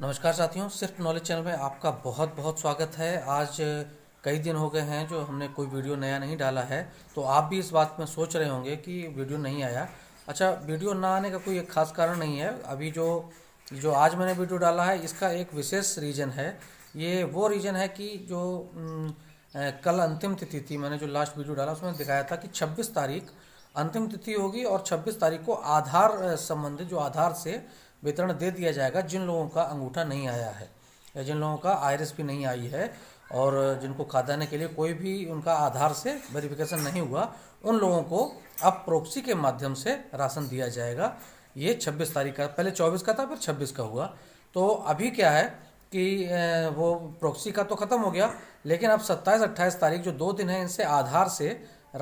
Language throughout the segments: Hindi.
नमस्कार साथियों सिर्फ नॉलेज चैनल में आपका बहुत बहुत स्वागत है आज कई दिन हो गए हैं जो हमने कोई वीडियो नया नहीं डाला है तो आप भी इस बात में सोच रहे होंगे कि वीडियो नहीं आया अच्छा वीडियो ना आने का कोई एक खास कारण नहीं है अभी जो जो आज मैंने वीडियो डाला है इसका एक विशेष रीज़न है ये वो रीज़न है कि जो कल अंतिम तिथि थी मैंने जो लास्ट वीडियो डाला उसमें दिखाया था कि छब्बीस तारीख अंतिम तिथि होगी और छब्बीस तारीख को आधार संबंधित जो आधार से वितरण दे दिया जाएगा जिन लोगों का अंगूठा नहीं आया है या जिन लोगों का आयरस भी नहीं आई है और जिनको खादाने के लिए कोई भी उनका आधार से वेरिफिकेशन नहीं हुआ उन लोगों को अब प्रोक्सी के माध्यम से राशन दिया जाएगा ये 26 तारीख का पहले 24 का था फिर 26 का हुआ तो अभी क्या है कि वो प्रोक्सी का तो ख़त्म हो गया लेकिन अब 27 28 तारीख जो दो दिन है इनसे आधार से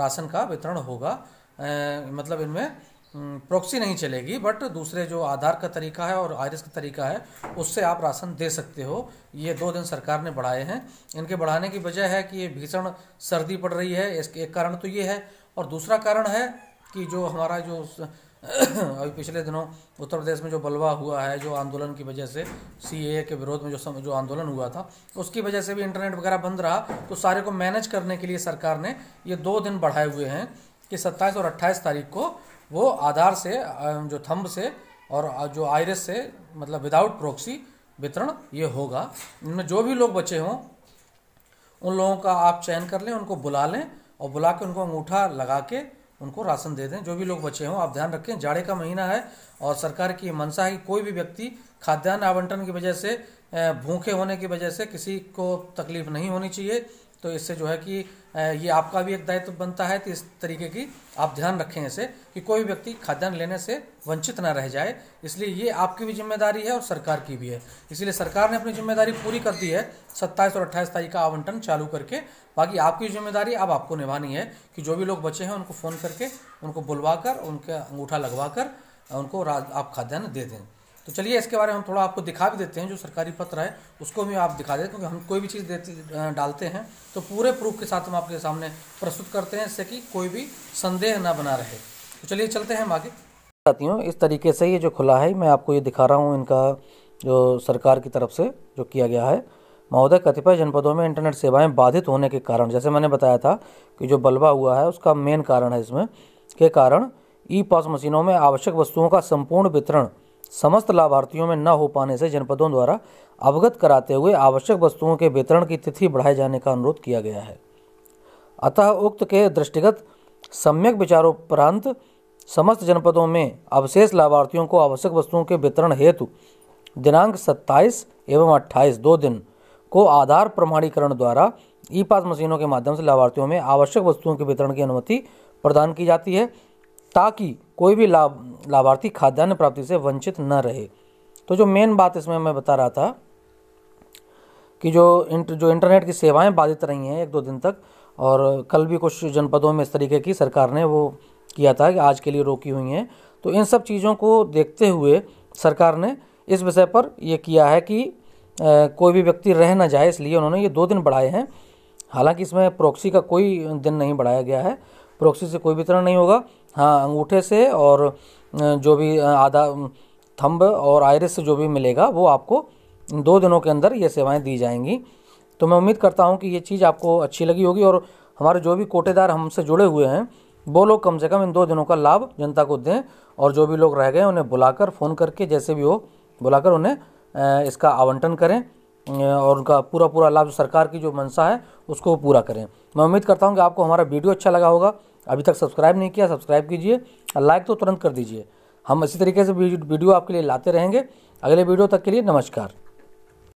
राशन का वितरण होगा मतलब इनमें प्रॉक्सी हम्म, नहीं चलेगी बट दूसरे जो आधार का तरीका है और आयरस का तरीका है उससे आप राशन दे सकते हो ये दो दिन सरकार ने बढ़ाए हैं इनके बढ़ाने की वजह है कि ये भीषण सर्दी पड़ रही है इसके एक कारण तो ये है और दूसरा कारण है कि जो हमारा जो अभी पिछले दिनों उत्तर प्रदेश में जो बलवा हुआ है जो आंदोलन की वजह से सी के विरोध में जो सम, जो आंदोलन हुआ था उसकी वजह से भी इंटरनेट वगैरह बंद रहा तो सारे को मैनेज करने के लिए सरकार ने ये दो दिन बढ़ाए हुए हैं कि सत्ताईस और अट्ठाईस तारीख को वो आधार से जो थंब से और जो आयरस से मतलब विदाउट प्रोक्सी वितरण ये होगा इनमें जो भी लोग बचे हों उन लोगों का आप चयन कर लें उनको बुला लें और बुला के उनको अंगूठा लगा के उनको राशन दे दें जो भी लोग बचे हों आप ध्यान रखें जाड़े का महीना है और सरकार की मंशा है कि कोई भी व्यक्ति खाद्यान्न आवंटन की वजह से भूखे होने की वजह से किसी को तकलीफ नहीं होनी चाहिए तो इससे जो है कि ये आपका भी एक दायित्व बनता है तो इस तरीके की आप ध्यान रखें इसे कि कोई व्यक्ति खाद्यान्न लेने से वंचित ना रह जाए इसलिए ये आपकी भी जिम्मेदारी है और सरकार की भी है इसलिए सरकार ने अपनी जिम्मेदारी पूरी कर दी है सत्ताईस और अट्ठाईस तारीख का आवंटन चालू करके बाकी आपकी जिम्मेदारी अब आपको निभानी है कि जो भी लोग बचे हैं उनको फ़ोन करके उनको बुलवा कर उनका अंगूठा लगवा कर उनको आप खाद्यान्न दे दें तो चलिए इसके बारे में हम थोड़ा आपको दिखा भी देते हैं जो सरकारी पत्र है उसको भी आप दिखा देते क्योंकि हम कोई भी चीज़ देते डालते हैं तो पूरे प्रूफ के साथ हम आपके सामने प्रस्तुत करते हैं इससे कि कोई भी संदेह ना बना रहे तो चलिए चलते हैं हम आगे साथियों इस तरीके से ये जो खुला है मैं आपको ये दिखा रहा हूँ इनका जो सरकार की तरफ से जो किया गया है महोदय कतिपय जनपदों में इंटरनेट सेवाएं बाधित होने के कारण जैसे मैंने बताया था कि जो बलवा हुआ है उसका मेन कारण है इसमें के कारण ई पास मशीनों में आवश्यक वस्तुओं का संपूर्ण वितरण समस्त लाभार्थियों में न हो पाने से जनपदों द्वारा अवगत कराते हुए आवश्यक वस्तुओं के वितरण की तिथि बढ़ाए जाने का अनुरोध किया गया है अतः उक्त के दृष्टिगत सम्यक विचारोपरांत समस्त जनपदों में अवशेष लाभार्थियों को आवश्यक वस्तुओं के वितरण हेतु दिनांक 27 एवं 28 दो दिन को आधार प्रमाणीकरण द्वारा ई पास मशीनों के माध्यम से लाभार्थियों में आवश्यक वस्तुओं के वितरण की अनुमति प्रदान की जाती है ताकि कोई भी लाभ लाभार्थी खाद्यान्न प्राप्ति से वंचित न रहे तो जो मेन बात इसमें मैं बता रहा था कि जो इंट जो इंटरनेट की सेवाएं बाधित रही हैं एक दो दिन तक और कल भी कुछ जनपदों में इस तरीके की सरकार ने वो किया था कि आज के लिए रोकी हुई हैं तो इन सब चीज़ों को देखते हुए सरकार ने इस विषय पर यह किया है कि आ, कोई भी व्यक्ति रह ना जाए इसलिए उन्होंने ये दो दिन बढ़ाए हैं हालांकि इसमें प्रोक्सी का कोई दिन नहीं बढ़ाया गया है प्रोक्सी से कोई वितरण नहीं होगा हाँ अंगूठे से और जो भी आधा थंब और आयरस से जो भी मिलेगा वो आपको दो दिनों के अंदर ये सेवाएं दी जाएंगी तो मैं उम्मीद करता हूँ कि ये चीज़ आपको अच्छी लगी होगी और हमारे जो भी कोटेदार हमसे जुड़े हुए हैं वो लोग कम से कम इन दो दिनों का लाभ जनता को दें और जो भी लोग रह गए उन्हें बुलाकर फ़ोन करके जैसे भी हो बुलाकर उन्हें इसका आवंटन करें और उनका पूरा पूरा लाभ सरकार की जो मंशा है उसको पूरा करें मैं उम्मीद करता हूँ कि आपको हमारा वीडियो अच्छा लगा होगा अभी तक सब्सक्राइब नहीं किया सब्सक्राइब कीजिए लाइक तो तुरंत कर दीजिए हम इसी तरीके से वीडियो आपके लिए लाते रहेंगे अगले वीडियो तक के लिए नमस्कार